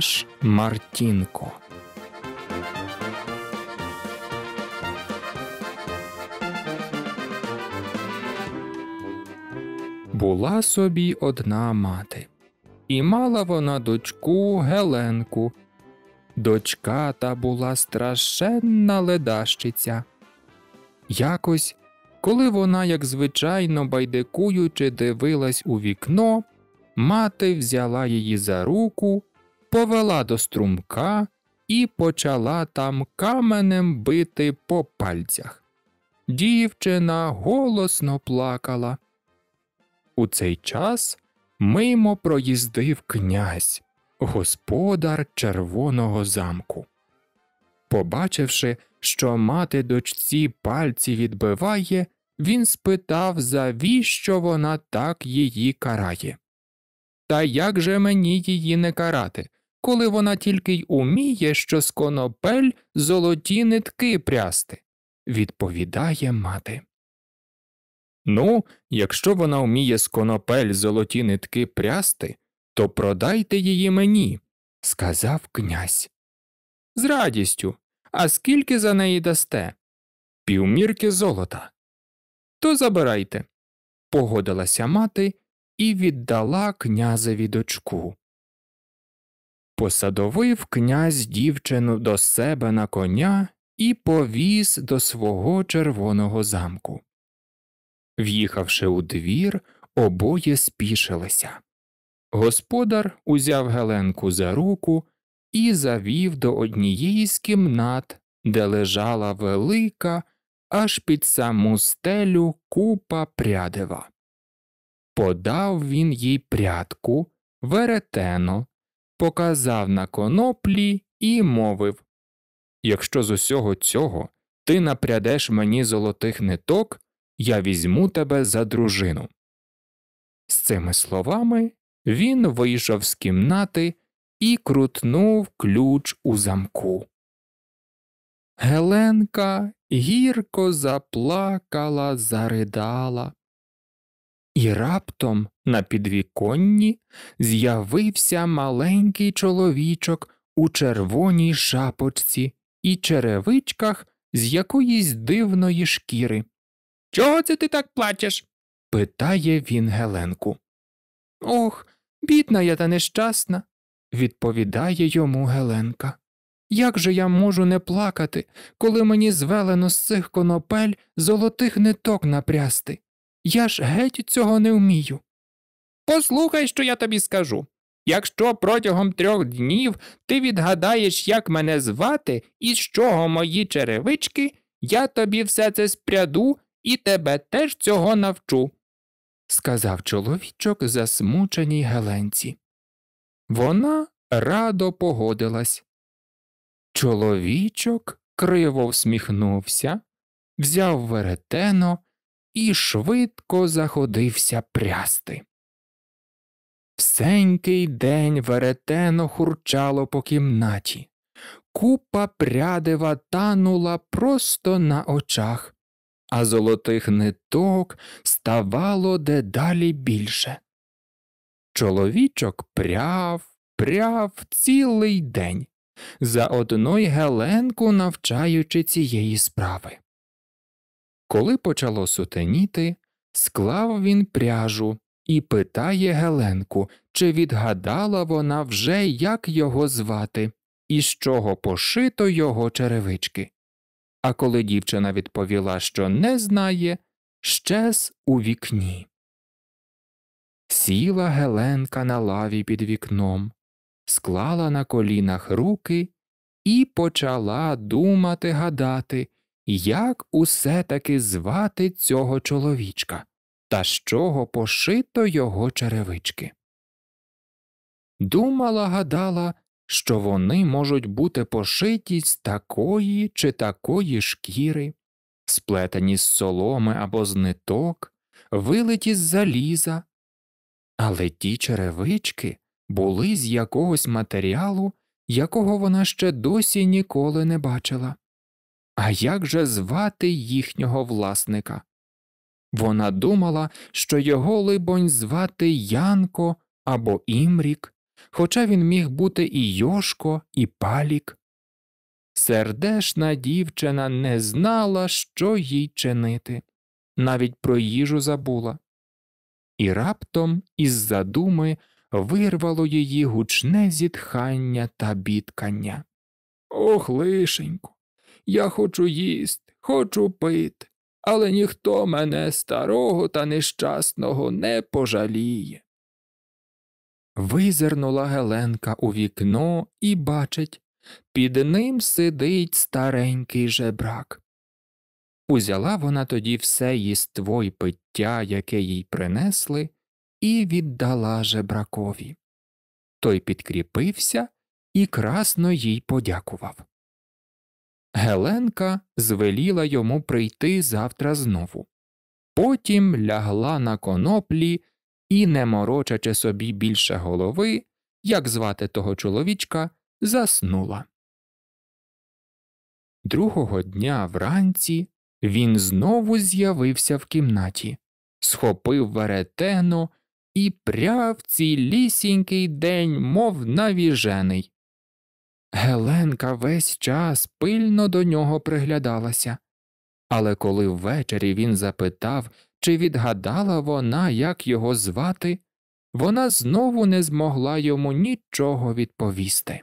ж Мартінко. Була собі одна мати, і мала вона дочку Геленку. Дочка та була страшенна ледащиця. Якось, коли вона, як звичайно, байдикуючи, дивилась у вікно, мати взяла її за руку повела до струмка і почала там каменем бити по пальцях. Дівчина голосно плакала. У цей час мимо проїздив князь, господар червоного замку. Побачивши, що мати дочці пальці відбиває, він спитав, завіщо вона так її карає. Та як же мені її не карати? коли вона тільки й уміє, що з конопель золоті нитки прясти, відповідає мати. Ну, якщо вона вміє з конопель золоті нитки прясти, то продайте її мені, сказав князь. З радістю. А скільки за неї дасте? Півмірки золота. То забирайте, погодилася мати і віддала князеві дочку. Посадовив князь дівчину до себе на коня і повіз до свого червоного замку. В'їхавши у двір, обоє спішилися. Господар узяв Геленку за руку і завів до однієї з кімнат, де лежала велика, аж під саму стелю купа прядива. Подав він їй прядку, веретено показав на коноплі і мовив Якщо з усього цього ти напрядеш мені золотих ниток, я візьму тебе за дружину. З цими словами він вийшов з кімнати і крутнув ключ у замку. Геленка гірко заплакала, заридала. І раптом на підвіконні з'явився маленький чоловічок у червоній шапочці і черевичках з якоїсь дивної шкіри. Чого це ти так плачеш? питає він Геленку. Ох, бідна я та нещасна, відповідає йому Геленка. Як же я можу не плакати, коли мені звелено з цих конопель золотих ниток напрясти? Я ж геть цього не вмію. Послухай, що я тобі скажу. Якщо протягом трьох днів ти відгадаєш, як мене звати і з чого мої черевички, я тобі все це спряду і тебе теж цього навчу, сказав чоловічок засмученій Геленці. Вона радо погодилась. Чоловічок криво всміхнувся, взяв веретено і швидко заходився прясти. Всенький день веретено хурчало по кімнаті. Купа прядива танула просто на очах, а золотих ниток ставало дедалі більше. Чоловічок пряв, пряв цілий день, за одну й Геленку навчаючи цієї справи. Коли почало сутеніти, склав він пряжу і питає Геленку, чи відгадала вона вже, як його звати, і з чого пошито його черевички. А коли дівчина відповіла, що не знає, щез у вікні. Сіла Геленка на лаві під вікном, склала на колінах руки і почала думати гадати як усе таки звати цього чоловічка та з чого пошито його черевички. Думала, гадала, що вони можуть бути пошиті з такої чи такої шкіри, сплетені з соломи або з ниток, вилиті з заліза. Але ті черевички були з якогось матеріалу, якого вона ще досі ніколи не бачила. А як же звати їхнього власника? Вона думала, що його, либонь, звати Янко або Імрік, хоча він міг бути і Йошко, і палік. Сердешна дівчина не знала, що їй чинити, навіть про їжу забула. І раптом, із задуми, вирвало її гучне зітхання та бідкання. Ох, лишеньку! Я хочу їсть, хочу пити, але ніхто мене старого та нещасного не пожаліє. Визирнула Геленка у вікно і бачить під ним сидить старенький жебрак. Узяла вона тоді все їство й пиття, яке їй принесли, і віддала жебракові. Той підкріпився і красно їй подякував. Геленка звеліла йому прийти завтра знову. Потім лягла на коноплі і, не морочачи собі більше голови, як звати того чоловічка, заснула. Другого дня вранці він знову з'явився в кімнаті, схопив веретено і пряв цілісінький день, мов навіжений. Геленка весь час пильно до нього приглядалася, але коли ввечері він запитав, чи відгадала вона, як його звати, вона знову не змогла йому нічого відповісти.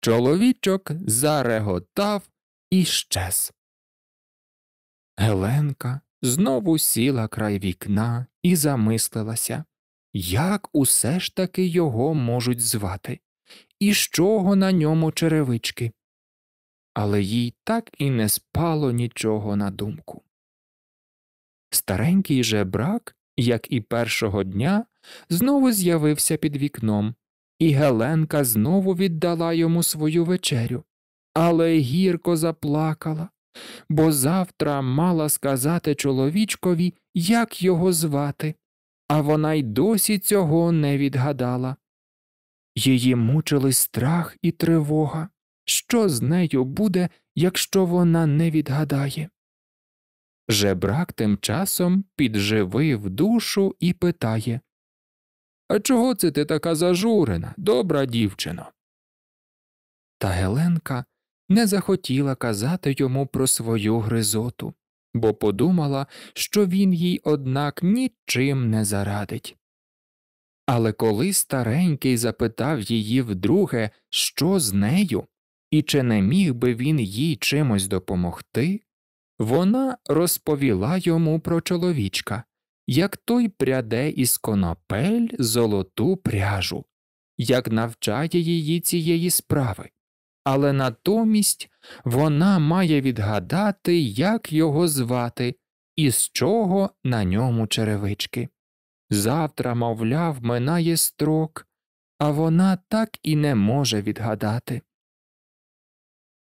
Чоловічок зареготав і щез. Геленка знову сіла край вікна і замислилася, як усе ж таки його можуть звати і з чого на ньому черевички. Але їй так і не спало нічого на думку. Старенький жебрак, як і першого дня, знову з'явився під вікном, і Геленка знову віддала йому свою вечерю, але гірко заплакала, бо завтра мала сказати чоловічкові, як його звати, а вона й досі цього не відгадала. Її мучили страх і тривога. Що з нею буде, якщо вона не відгадає? Жебрак тим часом підживив душу і питає А чого це ти така зажурена, добра дівчино? Та Геленка не захотіла казати йому про свою гризоту, бо подумала, що він їй, однак, нічим не зарадить. Але коли старенький запитав її вдруге, що з нею, і чи не міг би він їй чимось допомогти, вона розповіла йому про чоловічка, як той пряде із конопель золоту пряжу, як навчає її цієї справи. Але натомість вона має відгадати, як його звати і з чого на ньому черевички. Завтра, мовляв, минає строк, а вона так і не може відгадати.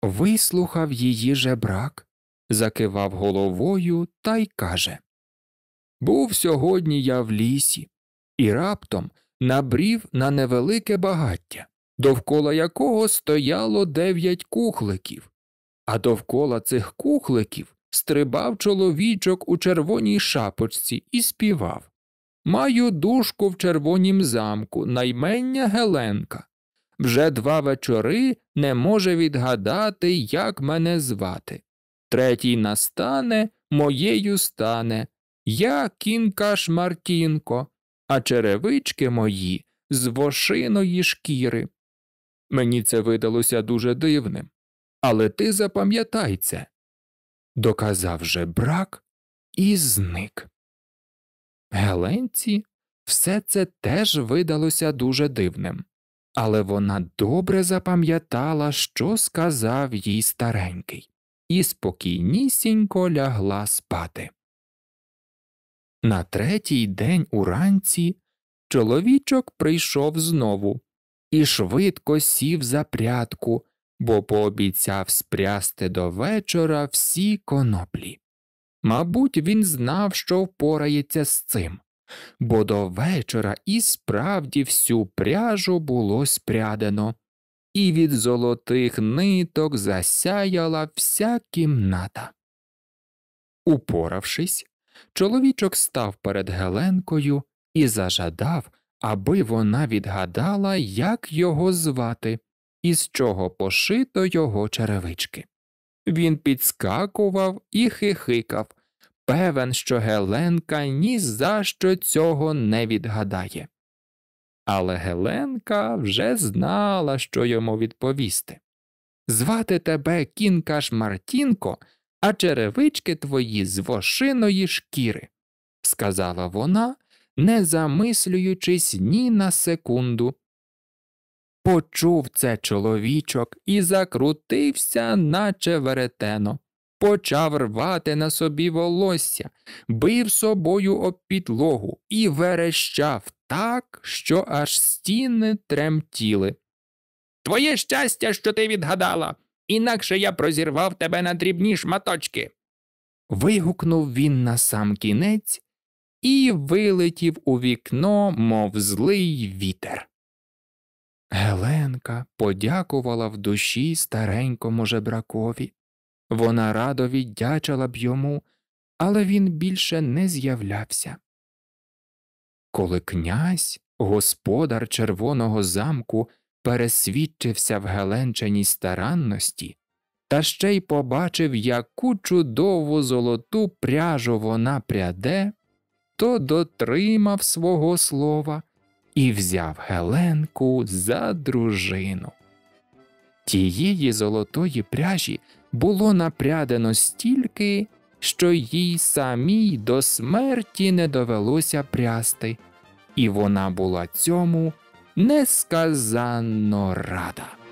Вислухав її жебрак, закивав головою та й каже Був сьогодні я в лісі, і раптом набрів на невелике багаття, довкола якого стояло дев'ять кухликів, а довкола цих кухликів стрибав чоловічок у червоній шапочці і співав. Маю душку в червонім замку, наймення Геленка. Вже два вечори не може відгадати, як мене звати. Третій настане, моєю стане. Я кінкаш Мартінко, а черевички мої з вошиної шкіри. Мені це видалося дуже дивним. Але ти запам'ятай це. Доказав же брак і зник. Геленці все це теж видалося дуже дивним, але вона добре запам'ятала, що сказав їй старенький, і спокійнісінько лягла спати. На третій день уранці чоловічок прийшов знову і швидко сів за прядку, бо пообіцяв спрясти до вечора всі коноплі. Мабуть, він знав, що впорається з цим, бо до вечора і справді всю пряжу було спрядено, і від золотих ниток засяяла вся кімната. Упоравшись, чоловічок став перед Геленкою і зажадав, аби вона відгадала, як його звати і з чого пошито його черевички. Він підскакував і хихикав, певен, що Геленка ні за що цього не відгадає. Але Геленка вже знала, що йому відповісти. Звати тебе Кінкаш Мартінко, а черевички твої з вошиної шкіри, сказала вона, не замислюючись ні на секунду, Почув це чоловічок і закрутився, наче веретено. Почав рвати на собі волосся, бив собою об підлогу і верещав так, що аж стіни тремтіли. Твоє щастя, що ти відгадала, інакше я прозірвав тебе на дрібні шматочки. Вигукнув він на сам кінець і вилетів у вікно, мов злий вітер. Геленка подякувала в душі старенькому жебракові. Вона радо віддячила б йому, але він більше не з'являвся. Коли князь, господар червоного замку, пересвідчився в Геленченій старанності, та ще й побачив, яку чудову золоту пряжу вона пряде, то дотримав свого слова і взяв Геленку за дружину. Тієї золотої пряжі було напрядено стільки, що їй самій до смерті не довелося прясти, і вона була цьому несказанно рада.